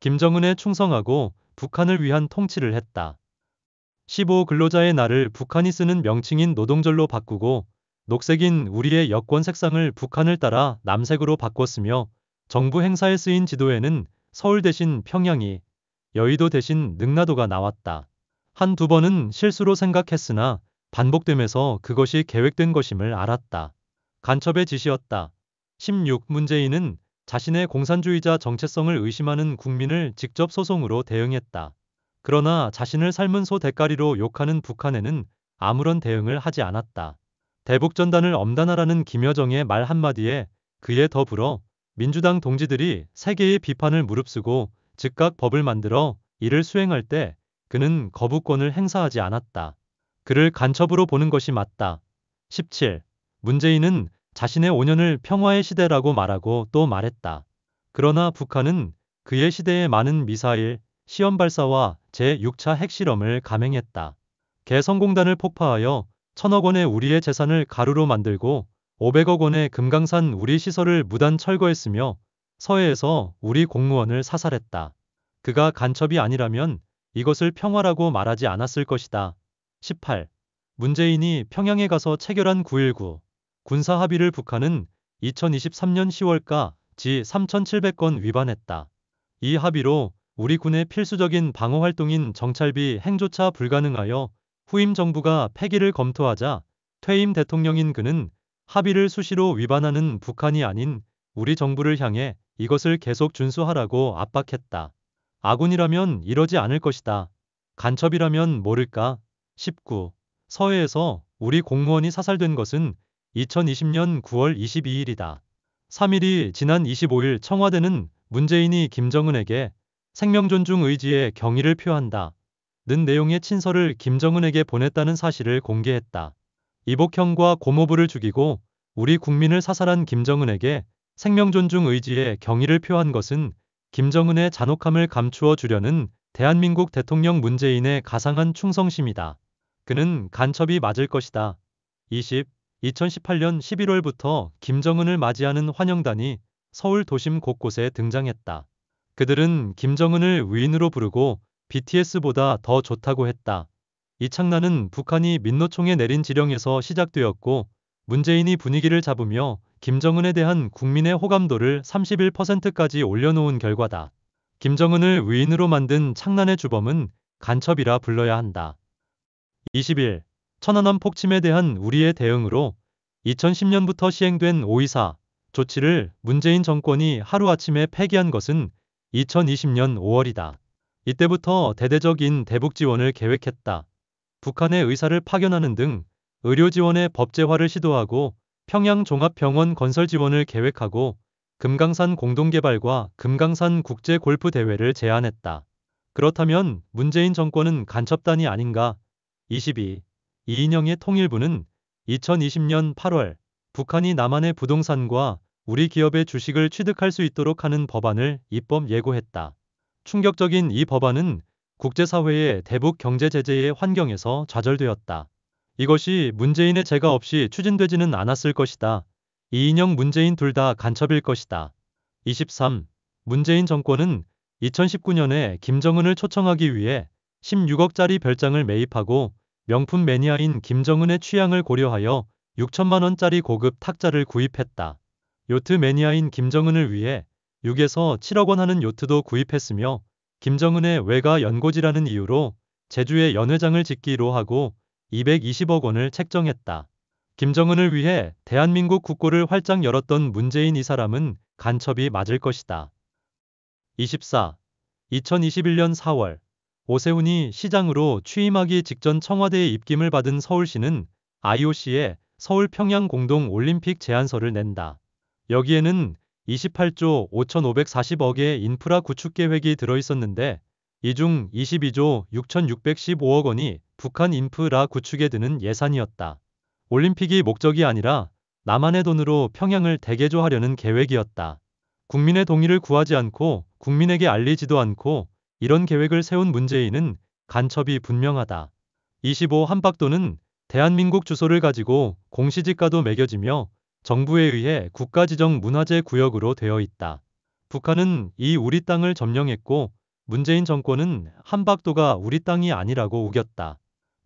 김정은에 충성하고 북한을 위한 통치를 했다. 15 근로자의 날을 북한이 쓰는 명칭인 노동절로 바꾸고 녹색인 우리의 여권 색상을 북한을 따라 남색으로 바꿨으며 정부 행사에 쓰인 지도에는 서울 대신 평양이, 여의도 대신 능라도가 나왔다. 한두 번은 실수로 생각했으나 반복됨에서 그것이 계획된 것임을 알았다. 간첩의 지시였다. 16 문재인은 자신의 공산주의자 정체성을 의심하는 국민을 직접 소송으로 대응했다. 그러나 자신을 삶은 소 대가리로 욕하는 북한에는 아무런 대응을 하지 않았다. 대북전단을 엄단하라는 김여정의 말 한마디에 그에 더불어 민주당 동지들이 세계의 비판을 무릅쓰고 즉각 법을 만들어 이를 수행할 때 그는 거부권을 행사하지 않았다. 그를 간첩으로 보는 것이 맞다. 17. 문재인은 자신의 5년을 평화의 시대라고 말하고 또 말했다. 그러나 북한은 그의 시대에 많은 미사일, 시험 발사와 제6차 핵실험을 감행했다. 개성공단을 폭파하여 천억 원의 우리의 재산을 가루로 만들고 500억 원의 금강산 우리 시설을 무단 철거했으며 서해에서 우리 공무원을 사살했다. 그가 간첩이 아니라면 이것을 평화라고 말하지 않았을 것이다. 18. 문재인이 평양에 가서 체결한 9.19 군사 합의를 북한은 2023년 10월가 지 3,700건 위반했다. 이 합의로 우리 군의 필수적인 방어 활동인 정찰비 행조차 불가능하여 후임 정부가 폐기를 검토하자 퇴임 대통령인 그는 합의를 수시로 위반하는 북한이 아닌 우리 정부를 향해 이것을 계속 준수하라고 압박했다. 아군이라면 이러지 않을 것이다. 간첩이라면 모를까? 19. 서해에서 우리 공무원이 사살된 것은 2020년 9월 22일이다. 3일이 지난 25일 청와대는 문재인이 김정은에게 생명존중 의지의 경의를 표한다. 는 내용의 친서를 김정은에게 보냈다는 사실을 공개했다. 이복형과 고모부를 죽이고 우리 국민을 사살한 김정은에게 생명존중 의지의 경의를 표한 것은 김정은의 잔혹함을 감추어 주려는 대한민국 대통령 문재인의 가상한 충성심이다. 그는 간첩이 맞을 것이다. 20. 2018년 11월부터 김정은을 맞이하는 환영단이 서울 도심 곳곳에 등장했다. 그들은 김정은을 위인으로 부르고 BTS보다 더 좋다고 했다. 이 창란은 북한이 민노총에 내린 지령에서 시작되었고 문재인이 분위기를 잡으며 김정은에 대한 국민의 호감도를 31%까지 올려놓은 결과다. 김정은을 위인으로 만든 창란의 주범은 간첩이라 불러야 한다. 20일 천안함 폭침에 대한 우리의 대응으로 2010년부터 시행된 524 조치를 문재인 정권이 하루아침에 폐기한 것은 2020년 5월이다. 이때부터 대대적인 대북 지원을 계획했다. 북한의 의사를 파견하는 등 의료 지원의 법제화를 시도하고 평양 종합병원 건설 지원을 계획하고 금강산 공동개발과 금강산 국제 골프 대회를 제안했다. 그렇다면 문재인 정권은 간첩단이 아닌가? 22. 이인영의 통일부는 2020년 8월 북한이 남한의 부동산과 우리 기업의 주식을 취득할 수 있도록 하는 법안을 입법 예고했다. 충격적인 이 법안은 국제사회의 대북 경제 제재의 환경에서 좌절되었다. 이것이 문재인의 재가 없이 추진되지는 않았을 것이다. 이인영 문재인 둘 다 간첩일 것이다. 23. 문재인 정권은 2019년에 김정은을 초청하기 위해 16억짜리 별장을 매입하고 명품 매니아인 김정은의 취향을 고려하여 6천만 원짜리 고급 탁자를 구입했다. 요트 매니아인 김정은을 위해 6에서 7억 원 하는 요트도 구입했으며 김정은의 외가 연고지라는 이유로 제주에 연회장을 짓기로 하고 220억 원을 책정했다. 김정은을 위해 대한민국 국고를 활짝 열었던 문재인 이 사람은 간첩이 맞을 것이다. 24. 2021년 4월 오세훈이 시장으로 취임하기 직전 청와대에 입김을 받은 서울시는 IOC에 서울 평양 공동 올림픽 제안서를 낸다. 여기에는 28조 5,540억의 인프라 구축 계획이 들어있었는데 이 중 22조 6,615억 원이 북한 인프라 구축에 드는 예산이었다. 올림픽이 목적이 아니라 나만의 돈으로 평양을 대개조하려는 계획이었다. 국민의 동의를 구하지 않고 국민에게 알리지도 않고 이런 계획을 세운 문재인은 간첩이 분명하다. 25 한박도는 대한민국 주소를 가지고 공시지가도 매겨지며 정부에 의해 국가지정 문화재 구역으로 되어 있다. 북한은 이 우리 땅을 점령했고 문재인 정권은 한박도가 우리 땅이 아니라고 우겼다.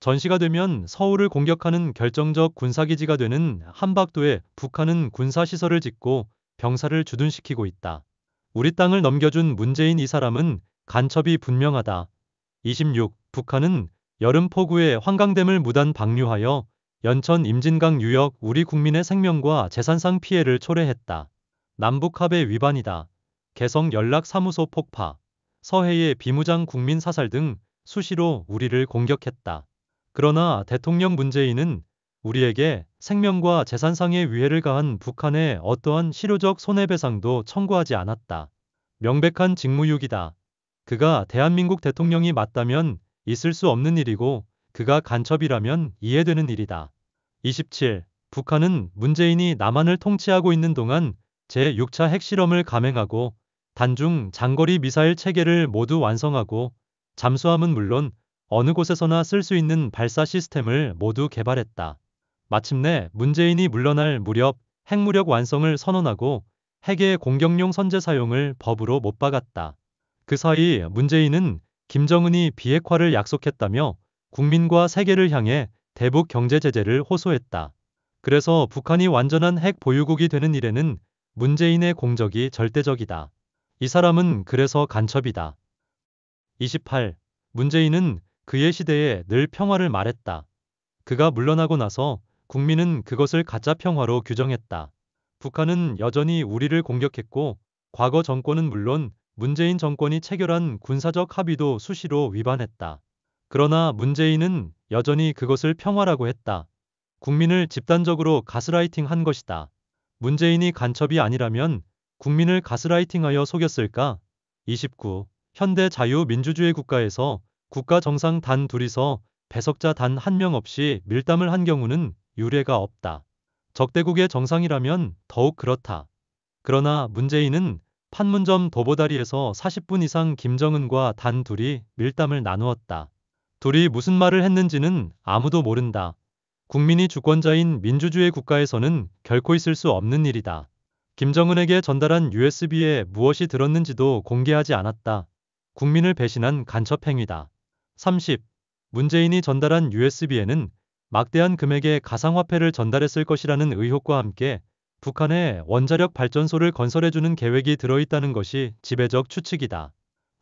전시가 되면 서울을 공격하는 결정적 군사기지가 되는 한박도에 북한은 군사시설을 짓고 병사를 주둔시키고 있다. 우리 땅을 넘겨준 문재인 이 사람은 간첩이 분명하다. 26. 북한은 여름 폭우에 환강댐을 무단 방류하여 연천 임진강 유역 우리 국민의 생명과 재산상 피해를 초래했다. 남북합의 위반이다. 개성 연락사무소 폭파, 서해의 비무장 국민 사살 등 수시로 우리를 공격했다. 그러나 대통령 문재인은 우리에게 생명과 재산상의 위해를 가한 북한의 어떠한 실효적 손해배상도 청구하지 않았다. 명백한 직무유기다. 그가 대한민국 대통령이 맞다면 있을 수 없는 일이고 그가 간첩이라면 이해되는 일이다. 27. 북한은 문재인이 남한을 통치하고 있는 동안 제6차 핵실험을 감행하고 단중 장거리 미사일 체계를 모두 완성하고 잠수함은 물론 어느 곳에서나 쓸 수 있는 발사 시스템을 모두 개발했다. 마침내 문재인이 물러날 무렵 핵무력 완성을 선언하고 핵의 공격용 선제 사용을 법으로 못 박았다. 그 사이 문재인은 김정은이 비핵화를 약속했다며 국민과 세계를 향해 대북 경제 제재를 호소했다. 그래서 북한이 완전한 핵 보유국이 되는 일에는 문재인의 공적이 절대적이다. 이 사람은 그래서 간첩이다. 28. 문재인은 그의 시대에 늘 평화를 말했다. 그가 물러나고 나서 국민은 그것을 가짜 평화로 규정했다. 북한은 여전히 우리를 공격했고 과거 정권은 물론 문재인 정권이 체결한 군사적 합의도 수시로 위반했다. 그러나 문재인은 여전히 그것을 평화라고 했다. 국민을 집단적으로 가스라이팅 한 것이다. 문재인이 간첩이 아니라면 국민을 가스라이팅하여 속였을까? 29. 현대 자유민주주의 국가에서 국가 정상 단 둘이서 배석자 단 한 명 없이 밀담을 한 경우는 유례가 없다. 적대국의 정상이라면 더욱 그렇다. 그러나 문재인은 판문점 도보다리에서 40분 이상 김정은과 단 둘이 밀담을 나누었다. 둘이 무슨 말을 했는지는 아무도 모른다. 국민이 주권자인 민주주의 국가에서는 결코 있을 수 없는 일이다. 김정은에게 전달한 USB에 무엇이 들었는지도 공개하지 않았다. 국민을 배신한 간첩행위다. 30. 문재인이 전달한 USB에는 막대한 금액의 가상화폐를 전달했을 것이라는 의혹과 함께 북한에 원자력 발전소를 건설해주는 계획이 들어있다는 것이 지배적 추측이다.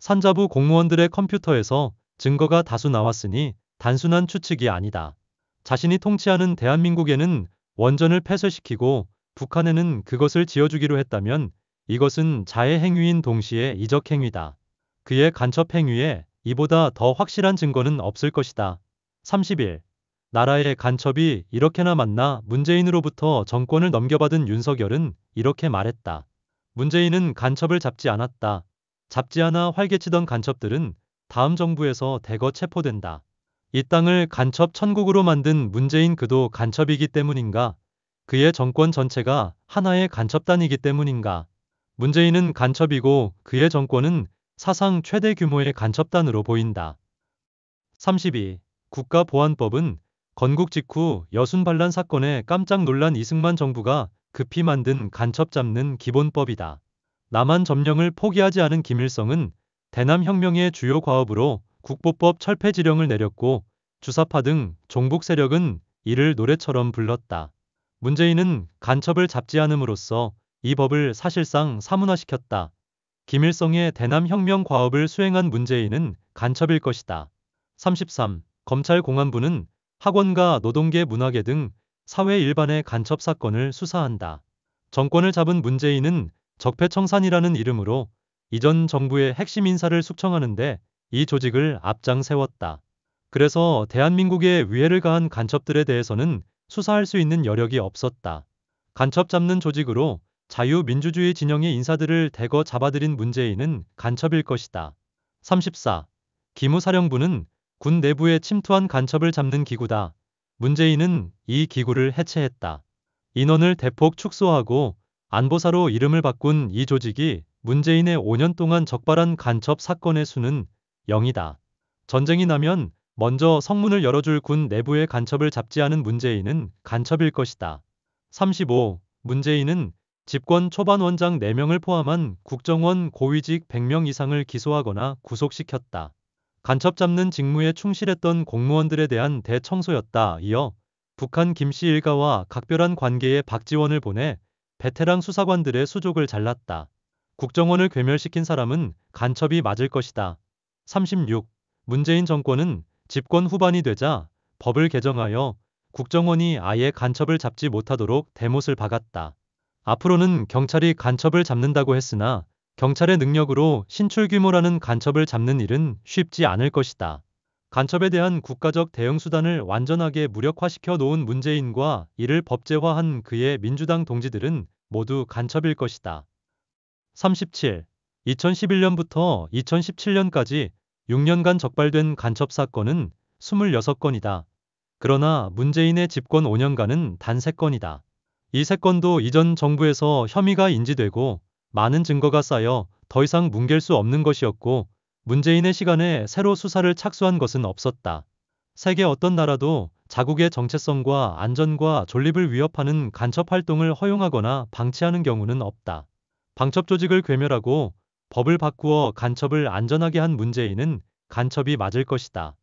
산자부 공무원들의 컴퓨터에서 증거가 다수 나왔으니 단순한 추측이 아니다. 자신이 통치하는 대한민국에는 원전을 폐쇄시키고 북한에는 그것을 지어주기로 했다면 이것은 자해 행위인 동시에 이적 행위다. 그의 간첩 행위에 이보다 더 확실한 증거는 없을 것이다. 30일 나라의 간첩이 이렇게나 많나 문재인으로부터 정권을 넘겨받은 윤석열은 이렇게 말했다. 문재인은 간첩을 잡지 않았다. 잡지 않아 활개치던 간첩들은 다음 정부에서 대거 체포된다. 이 땅을 간첩 천국으로 만든 문재인 그도 간첩이기 때문인가? 그의 정권 전체가 하나의 간첩단이기 때문인가? 문재인은 간첩이고 그의 정권은 사상 최대 규모의 간첩단으로 보인다. 32. 국가보안법은 건국 직후 여순 반란 사건에 깜짝 놀란 이승만 정부가 급히 만든 간첩 잡는 기본법이다. 남한 점령을 포기하지 않은 김일성은 대남 혁명의 주요 과업으로 국보법 철폐 지령을 내렸고 주사파 등 종북 세력은 이를 노래처럼 불렀다. 문재인은 간첩을 잡지 않음으로써 이 법을 사실상 사문화시켰다. 김일성의 대남 혁명 과업을 수행한 문재인은 간첩일 것이다. 33. 검찰 공안부는 학원과 노동계 문화계 등 사회 일반의 간첩 사건을 수사한다. 정권을 잡은 문재인은 적폐청산이라는 이름으로 이전 정부의 핵심 인사를 숙청하는데 이 조직을 앞장 세웠다. 그래서 대한민국에 위해를 가한 간첩들에 대해서는 수사할 수 있는 여력이 없었다. 간첩 잡는 조직으로 자유민주주의 진영의 인사들을 대거 잡아들인 문재인은 간첩일 것이다. 34. 기무사령부는 군 내부에 침투한 간첩을 잡는 기구다. 문재인은 이 기구를 해체했다. 인원을 대폭 축소하고 안보사로 이름을 바꾼 이 조직이 문재인의 5년 동안 적발한 간첩 사건의 수는 0이다. 전쟁이 나면 먼저 성문을 열어줄 군 내부의 간첩을 잡지 않은 문재인은 간첩일 것이다. 35. 문재인은 집권 초반 원장 4명을 포함한 국정원 고위직 100명 이상을 기소하거나 구속시켰다. 간첩 잡는 직무에 충실했던 공무원들에 대한 대청소였다. 이어 북한 김씨 일가와 각별한 관계의 박지원을 보내 베테랑 수사관들의 수족을 잘랐다. 국정원을 괴멸시킨 사람은 간첩이 맞을 것이다. 36. 문재인 정권은 집권 후반이 되자 법을 개정하여 국정원이 아예 간첩을 잡지 못하도록 대못을 박았다. 앞으로는 경찰이 간첩을 잡는다고 했으나 경찰의 능력으로 신출 규모라는 간첩을 잡는 일은 쉽지 않을 것이다. 간첩에 대한 국가적 대응 수단을 완전하게 무력화시켜 놓은 문재인과 이를 법제화한 그의 민주당 동지들은 모두 간첩일 것이다. 37. 2011년부터 2017년까지 6년간 적발된 간첩 사건은 26건이다. 그러나 문재인의 집권 5년간은 단 3건이다. 이 3건도 이전 정부에서 혐의가 인지되고 많은 증거가 쌓여 더 이상 뭉갤 수 없는 것이었고 문재인의 시간에 새로 수사를 착수한 것은 없었다. 세계 어떤 나라도 자국의 정체성과 안전과 존립을 위협하는 간첩 활동을 허용하거나 방치하는 경우는 없다. 방첩 조직을 괴멸하고 법을 바꾸어 간첩을 안전하게 한 문재인은 간첩이 맞을 것이다.